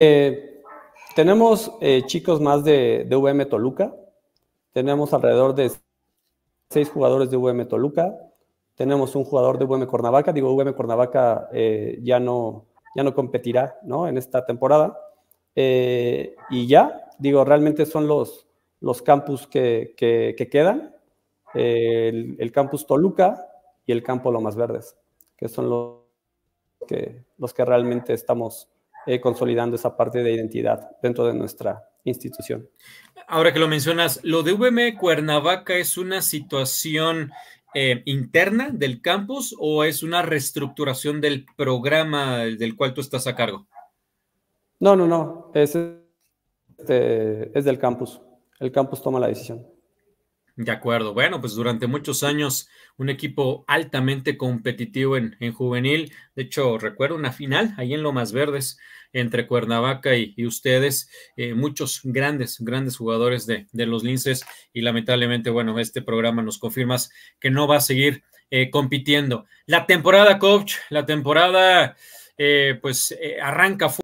Eh, tenemos eh, chicos más de, de VM Toluca, tenemos alrededor de seis jugadores de VM Toluca, tenemos un jugador de VM Cornavaca, digo, VM Cornavaca eh, ya, no, ya no competirá ¿no? en esta temporada. y ya, digo, realmente son los, los campus que, quedan, el, campus Toluca y el campo Lomas Verdes, que son los que, los que realmente estamos eh, consolidando esa parte de identidad dentro de nuestra institución. Ahora que lo mencionas, lo de VM Cuernavaca es una situación eh, interna del campus o es una reestructuración del programa del cual tú estás a cargo? No, no, no, es, este, es del campus. El campus toma la decisión. De acuerdo. Bueno, pues durante muchos años un equipo altamente competitivo en, en juvenil. De hecho, recuerdo una final ahí en Lomas Verdes entre Cuernavaca y, ustedes. Eh, muchos grandes, grandes jugadores de, de, los linces y lamentablemente, bueno, este programa nos confirma que no va a seguir eh, compitiendo. La temporada, coach, la temporada, eh, pues arranca.